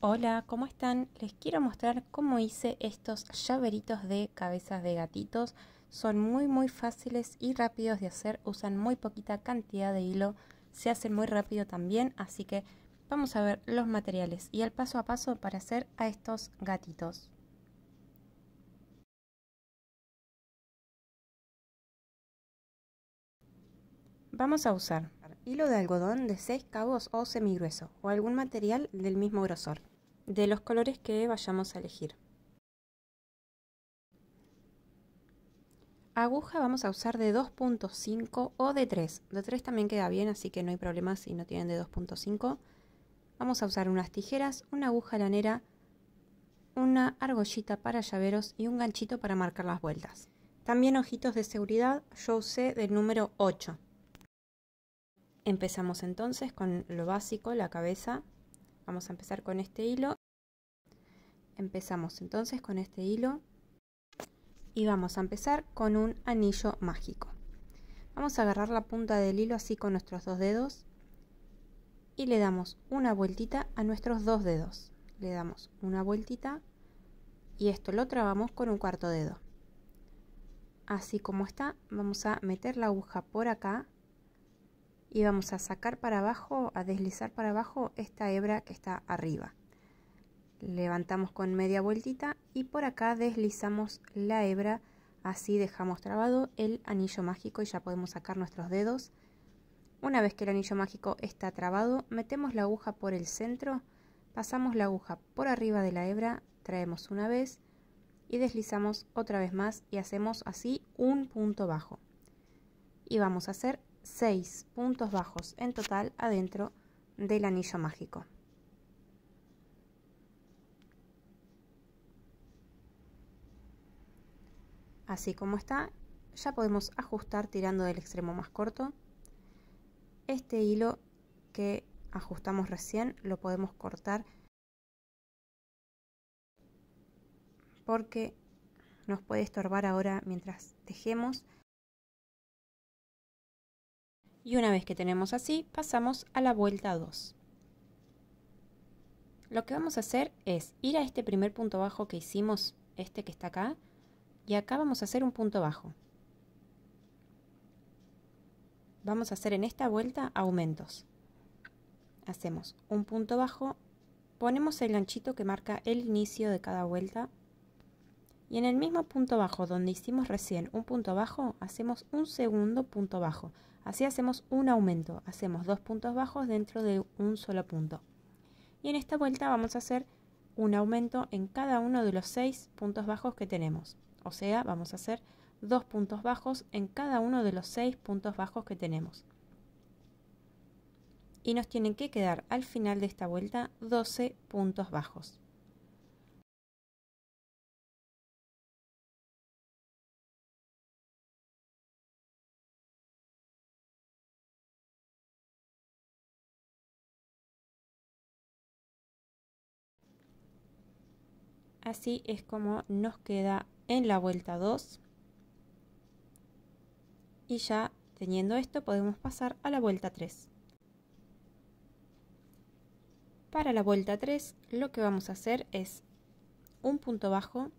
Hola, ¿cómo están? Les quiero mostrar cómo hice estos llaveritos de cabezas de gatitos. Son muy muy fáciles y rápidos de hacer, usan muy poquita cantidad de hilo, se hacen muy rápido también, así que vamos a ver los materiales y el paso a paso para hacer a estos gatitos. Vamos a usar hilo de algodón de 6 cabos o semigrueso o algún material del mismo grosor, de los colores que vayamos a elegir. Aguja vamos a usar de 2.5 o de 3. De 3 también queda bien, así que no hay problema si no tienen de 2.5. Vamos a usar unas tijeras, una aguja lanera, una argollita para llaveros y un ganchito para marcar las vueltas. También ojitos de seguridad, yo usé del número 8. Empezamos entonces con lo básico, la cabeza. Vamos a empezar con este hilo. Empezamos entonces con este hilo y vamos a empezar con un anillo mágico. Vamos a agarrar la punta del hilo así con nuestros dos dedos y le damos una vueltita a nuestros dos dedos. Le damos una vueltita y esto lo trabamos con un cuarto dedo. Así como está, vamos a meter la aguja por acá y vamos a sacar para abajo, a deslizar para abajo esta hebra que está arriba. Levantamos con media vueltita y por acá deslizamos la hebra, así dejamos trabado el anillo mágico y ya podemos sacar nuestros dedos. Una vez que el anillo mágico está trabado, metemos la aguja por el centro, pasamos la aguja por arriba de la hebra, traemos una vez y deslizamos otra vez más y hacemos así un punto bajo. Y vamos a hacer 6 puntos bajos en total adentro del anillo mágico. Así como está, ya podemos ajustar tirando del extremo más corto. Este hilo que ajustamos recién lo podemos cortar porque nos puede estorbar ahora mientras tejemos y una vez que tenemos así pasamos a la vuelta 2. Lo que vamos a hacer es ir a este primer punto bajo que hicimos, este que está acá, y acá vamos a hacer un punto bajo. Vamos a hacer en esta vuelta aumentos. Hacemos un punto bajo, ponemos el ganchito que marca el inicio de cada vuelta y en el mismo punto bajo donde hicimos recién un punto bajo, hacemos un segundo punto bajo. Así hacemos un aumento, hacemos dos puntos bajos dentro de un solo punto. Y en esta vuelta vamos a hacer un aumento en cada uno de los seis puntos bajos que tenemos. O sea, vamos a hacer dos puntos bajos en cada uno de los seis puntos bajos que tenemos. Y nos tienen que quedar al final de esta vuelta 12 puntos bajos. Así es como nos queda en la vuelta 2. Y ya teniendo esto podemos pasar a la vuelta 3. Para la vuelta 3 lo que vamos a hacer es un punto bajo,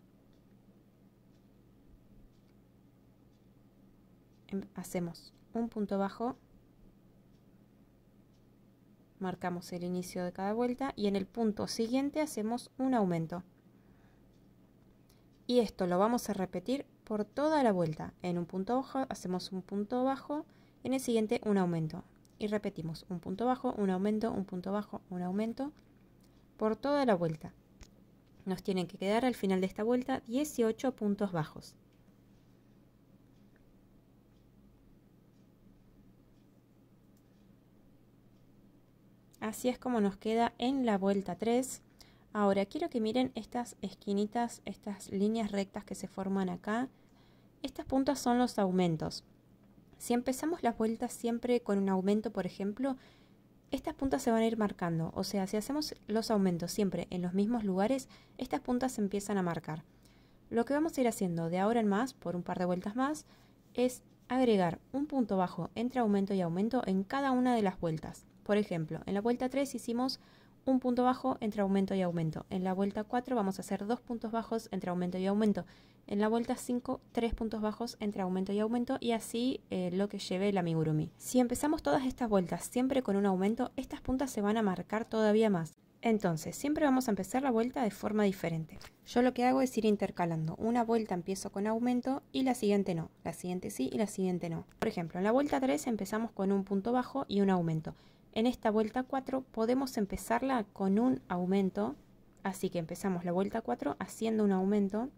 em, hacemos un punto bajo, marcamos el inicio de cada vuelta y en el punto siguiente hacemos un aumento. Y esto lo vamos a repetir por toda la vuelta. En un punto bajo hacemos un punto bajo, en el siguiente un aumento. Y repetimos un punto bajo, un aumento, un punto bajo, un aumento, por toda la vuelta. Nos tienen que quedar al final de esta vuelta 18 puntos bajos. Así es como nos queda en la vuelta 3 Ahora quiero que miren estas esquinitas, estas líneas rectas que se forman acá. Estas puntas son los aumentos. Si empezamos las vueltas siempre con un aumento, por ejemplo, estas puntas se van a ir marcando. O sea, si hacemos los aumentos siempre en los mismos lugares, estas puntas se empiezan a marcar. Lo que vamos a ir haciendo de ahora en más, por un par de vueltas más, es agregar un punto bajo entre aumento y aumento en cada una de las vueltas. Por ejemplo, en la vuelta 3 hicimos un punto bajo entre aumento y aumento. En la vuelta 4 vamos a hacer dos puntos bajos entre aumento y aumento. En la vuelta 5, tres puntos bajos entre aumento y aumento y así eh, lo que lleve el amigurumi. Si empezamos todas estas vueltas siempre con un aumento, estas puntas se van a marcar todavía más. Entonces, siempre vamos a empezar la vuelta de forma diferente. Yo lo que hago es ir intercalando. Una vuelta empiezo con aumento y la siguiente no. La siguiente sí y la siguiente no. Por ejemplo, en la vuelta 3 empezamos con un punto bajo y un aumento. En esta vuelta 4 podemos empezarla con un aumento, así que empezamos la vuelta 4 haciendo un aumento.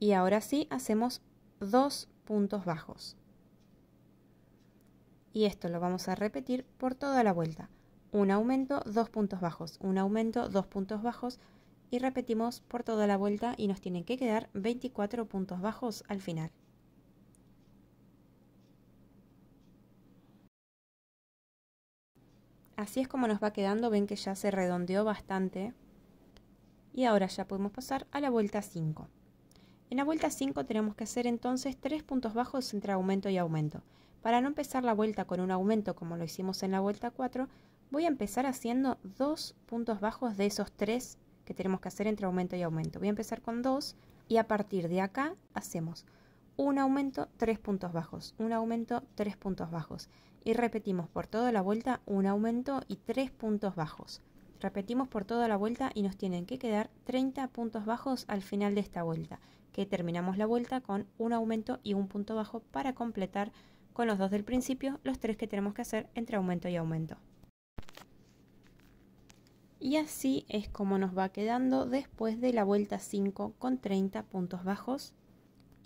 Y ahora sí hacemos dos puntos bajos. Y esto lo vamos a repetir por toda la vuelta. Un aumento, dos puntos bajos, un aumento, dos puntos bajos y repetimos por toda la vuelta y nos tienen que quedar 24 puntos bajos al final. Así es como nos va quedando, ven que ya se redondeó bastante. Y ahora ya podemos pasar a la vuelta 5. En la vuelta 5 tenemos que hacer entonces tres puntos bajos entre aumento y aumento. Para no empezar la vuelta con un aumento como lo hicimos en la vuelta 4, voy a empezar haciendo dos puntos bajos de esos tres que tenemos que hacer entre aumento y aumento. Voy a empezar con 2 y a partir de acá hacemos un aumento, tres puntos bajos, un aumento, tres puntos bajos. Y repetimos por toda la vuelta un aumento y tres puntos bajos. Repetimos por toda la vuelta y nos tienen que quedar 30 puntos bajos al final de esta vuelta, que terminamos la vuelta con un aumento y un punto bajo para completar con los dos del principio los tres que tenemos que hacer entre aumento y aumento. Y así es como nos va quedando después de la vuelta 5 con 30 puntos bajos,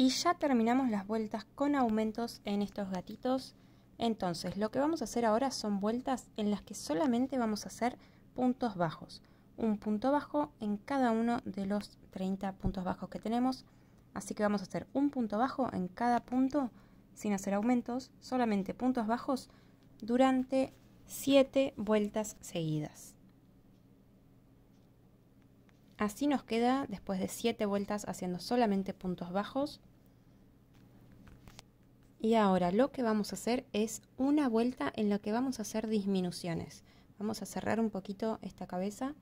y ya terminamos las vueltas con aumentos en estos gatitos. Entonces, lo que vamos a hacer ahora son vueltas en las que solamente vamos a hacer puntos bajos. Un punto bajo en cada uno de los 30 puntos bajos que tenemos. Así que vamos a hacer un punto bajo en cada punto sin hacer aumentos, solamente puntos bajos durante 7 vueltas seguidas. Así nos queda después de 7 vueltas haciendo solamente puntos bajos. Y ahora lo que vamos a hacer es una vuelta en la que vamos a hacer disminuciones. Vamos a cerrar un poquito esta cabeza.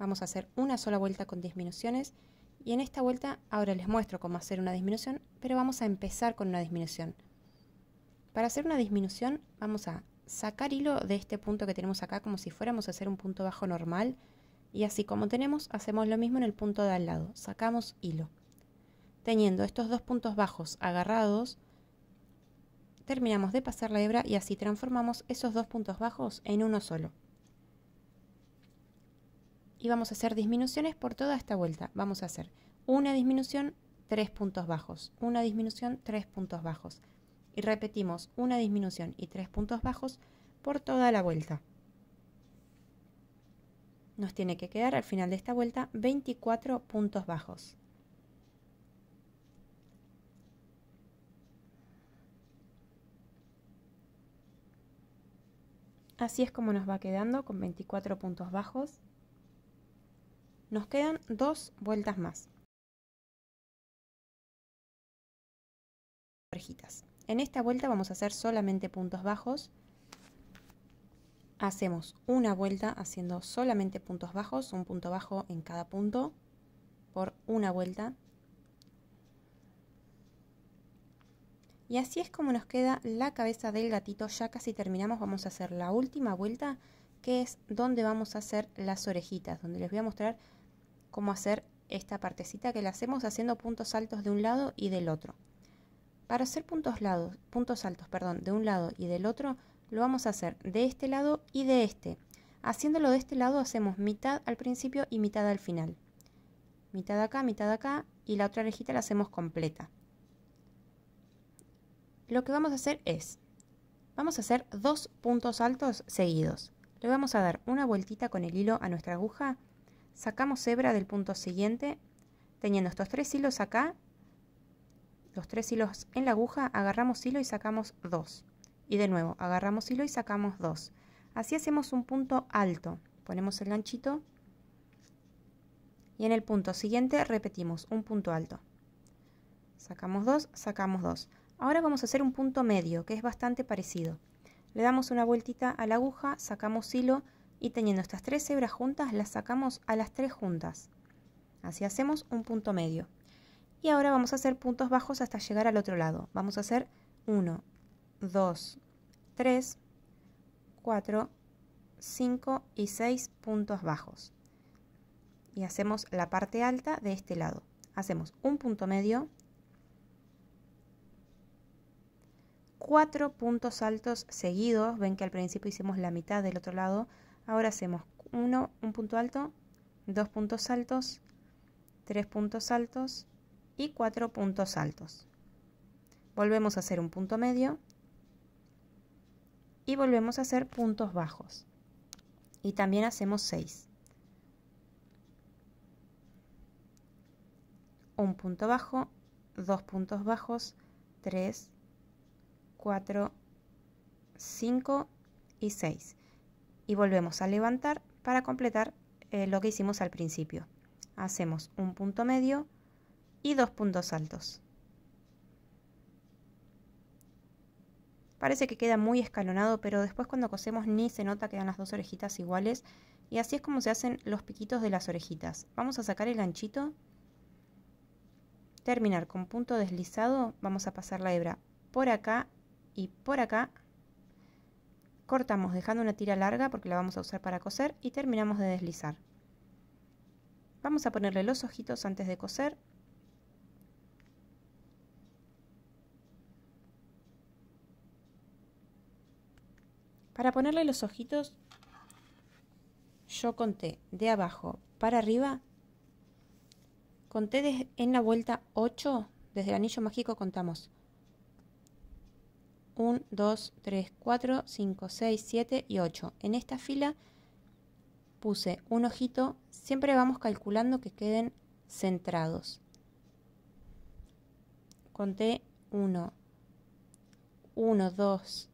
Vamos a hacer una sola vuelta con disminuciones. Y en esta vuelta ahora les muestro cómo hacer una disminución, pero vamos a empezar con una disminución. Para hacer una disminución vamos a sacar hilo de este punto que tenemos acá como si fuéramos a hacer un punto bajo normal. Y así como tenemos, hacemos lo mismo en el punto de al lado. Sacamos hilo. Teniendo estos dos puntos bajos agarrados, terminamos de pasar la hebra y así transformamos esos dos puntos bajos en uno solo. Y vamos a hacer disminuciones por toda esta vuelta. Vamos a hacer una disminución, tres puntos bajos, una disminución, tres puntos bajos. Y repetimos una disminución y tres puntos bajos por toda la vuelta. Nos tiene que quedar al final de esta vuelta 24 puntos bajos. Así es como nos va quedando con 24 puntos bajos. Nos quedan dos vueltas más. En esta vuelta vamos a hacer solamente puntos bajos. Hacemos una vuelta haciendo solamente puntos bajos, un punto bajo en cada punto por una vuelta Y así es como nos queda la cabeza del gatito. Ya casi terminamos, vamos a hacer la última vuelta, que es donde vamos a hacer las orejitas, donde les voy a mostrar cómo hacer esta partecita que la hacemos haciendo puntos altos de un lado y del otro. Para hacer puntos, altos perdón, de un lado y del otro, lo vamos a hacer de este lado y de este. Haciéndolo de este lado hacemos mitad al principio y mitad al final. Mitad acá, mitad acá y la otra orejita la hacemos completa. Lo que vamos a hacer es, vamos a hacer dos puntos altos seguidos. Le vamos a dar una vueltita con el hilo a nuestra aguja, sacamos hebra del punto siguiente, teniendo estos tres hilos acá, los tres hilos en la aguja, agarramos hilo y sacamos dos. Y de nuevo, agarramos hilo y sacamos dos. Así hacemos un punto alto. Ponemos el ganchito y en el punto siguiente repetimos un punto alto. Sacamos dos, sacamos dos. Ahora vamos a hacer un punto medio, que es bastante parecido. Le damos una vueltita a la aguja, sacamos hilo y teniendo estas tres hebras juntas, las sacamos a las tres juntas. Así hacemos un punto medio. Y ahora vamos a hacer puntos bajos hasta llegar al otro lado. Vamos a hacer 1, 2, 3, 4, 5 y 6 puntos bajos. Y hacemos la parte alta de este lado. Hacemos un punto medio, cuatro puntos altos seguidos. Ven que al principio hicimos la mitad del otro lado. Ahora hacemos uno, un punto alto, dos puntos altos, tres puntos altos y cuatro puntos altos. Volvemos a hacer un punto medio y volvemos a hacer puntos bajos. Y también hacemos 6. Un punto bajo, dos puntos bajos, tres 4, 5 y 6. Y volvemos a levantar para completar eh, lo que hicimos al principio. Hacemos un punto medio y dos puntos altos. Parece que queda muy escalonado, pero después cuando cosemos ni se nota quedan las dos orejitas iguales. Y así es como se hacen los piquitos de las orejitas. Vamos a sacar el ganchito. Terminar con punto deslizado, vamos a pasar la hebra por acá y por acá cortamos dejando una tira larga porque la vamos a usar para coser y terminamos de deslizar. Vamos a ponerle los ojitos antes de coser. Para ponerle los ojitos yo conté de abajo para arriba, conté en la vuelta 8, desde el anillo mágico contamos 1, 2, 3, 4, 5, 6, 7 y 8. En esta fila puse un ojito, siempre vamos calculando que queden centrados. Conté 1, 1, 2,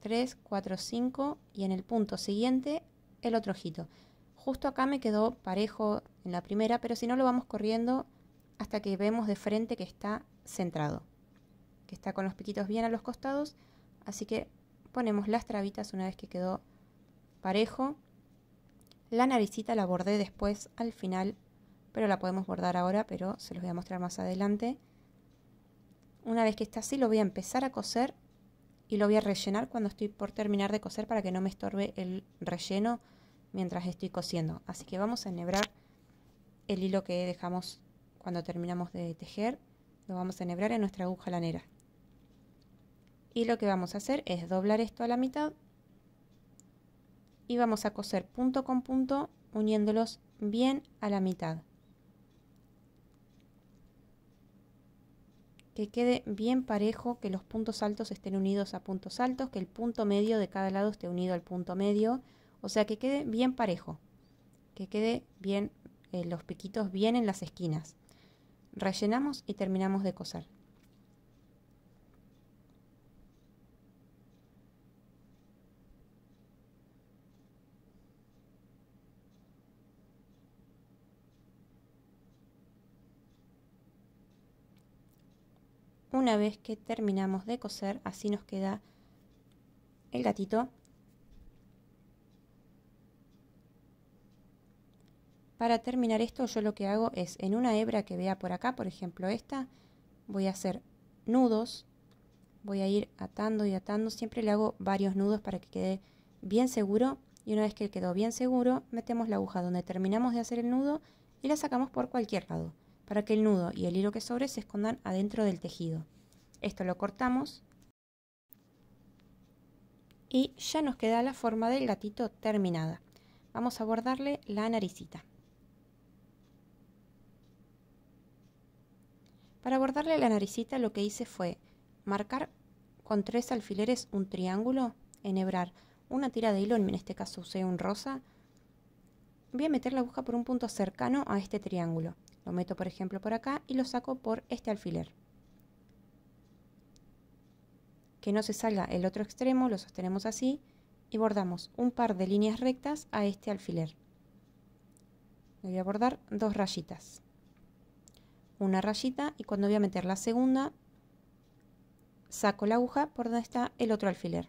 3, 4, 5 y en el punto siguiente el otro ojito. Justo acá me quedó parejo en la primera, pero si no lo vamos corriendo hasta que vemos de frente que está centrado que está con los piquitos bien a los costados, así que ponemos las trabitas una vez que quedó parejo. La naricita la bordé después al final, pero la podemos bordar ahora, pero se los voy a mostrar más adelante. Una vez que está así lo voy a empezar a coser y lo voy a rellenar cuando estoy por terminar de coser para que no me estorbe el relleno mientras estoy cosiendo. Así que vamos a enhebrar el hilo que dejamos cuando terminamos de tejer. Lo vamos a enhebrar en nuestra aguja lanera y lo que vamos a hacer es doblar esto a la mitad y vamos a coser punto con punto uniéndolos bien a la mitad. Que quede bien parejo, que los puntos altos estén unidos a puntos altos, que el punto medio de cada lado esté unido al punto medio, o sea que quede bien parejo, que quede bien eh, los piquitos bien en las esquinas. Rellenamos y terminamos de coser. una vez que terminamos de coser, así nos queda el gatito. Para terminar esto yo lo que hago es en una hebra que vea por acá, por ejemplo esta, voy a hacer nudos, voy a ir atando y atando, siempre le hago varios nudos para que quede bien seguro y una vez que quedó bien seguro metemos la aguja donde terminamos de hacer el nudo y la sacamos por cualquier lado para que el nudo y el hilo que sobre se escondan adentro del tejido. Esto lo cortamos y ya nos queda la forma del gatito terminada. Vamos a bordarle la naricita. Para bordarle la naricita lo que hice fue marcar con tres alfileres un triángulo, enhebrar una tira de hilo, en este caso usé un rosa, voy a meter la aguja por un punto cercano a este triángulo. Lo meto, por ejemplo, por acá y lo saco por este alfiler. Que no se salga el otro extremo, lo sostenemos así y bordamos un par de líneas rectas a este alfiler. voy a bordar dos rayitas. Una rayita y cuando voy a meter la segunda, saco la aguja por donde está el otro alfiler.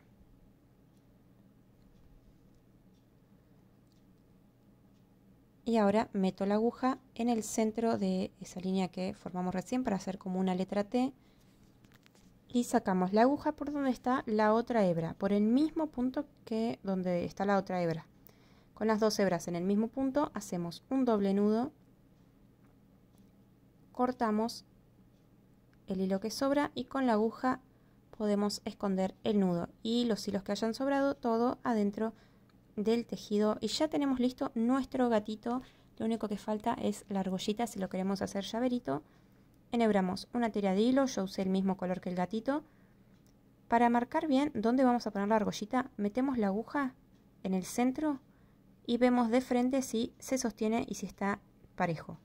y ahora meto la aguja en el centro de esa línea que formamos recién para hacer como una letra T y sacamos la aguja por donde está la otra hebra, por el mismo punto que donde está la otra hebra. Con las dos hebras en el mismo punto hacemos un doble nudo, cortamos el hilo que sobra y con la aguja podemos esconder el nudo y los hilos que hayan sobrado todo adentro del tejido y ya tenemos listo nuestro gatito. Lo único que falta es la argollita si lo queremos hacer llaverito. Enhebramos una tira de hilo, yo usé el mismo color que el gatito. Para marcar bien dónde vamos a poner la argollita, metemos la aguja en el centro y vemos de frente si se sostiene y si está parejo.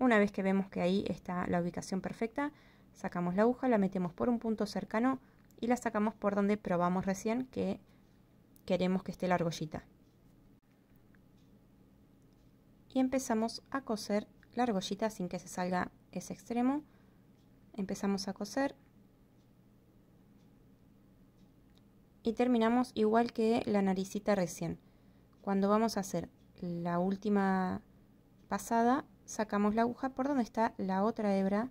Una vez que vemos que ahí está la ubicación perfecta, sacamos la aguja, la metemos por un punto cercano y la sacamos por donde probamos recién que queremos que esté la argollita. Y empezamos a coser la argollita sin que se salga ese extremo. Empezamos a coser. Y terminamos igual que la naricita recién. Cuando vamos a hacer la última pasada, sacamos la aguja por donde está la otra hebra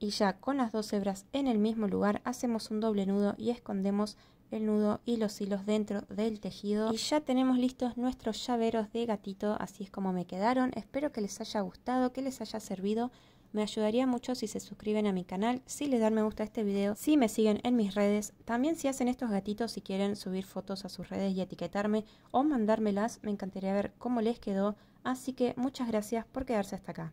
y ya con las dos hebras en el mismo lugar hacemos un doble nudo y escondemos el nudo y los hilos dentro del tejido y ya tenemos listos nuestros llaveros de gatito así es como me quedaron espero que les haya gustado que les haya servido me ayudaría mucho si se suscriben a mi canal, si les dan me gusta este video, si me siguen en mis redes, también si hacen estos gatitos, si quieren subir fotos a sus redes y etiquetarme o mandármelas, me encantaría ver cómo les quedó, así que muchas gracias por quedarse hasta acá.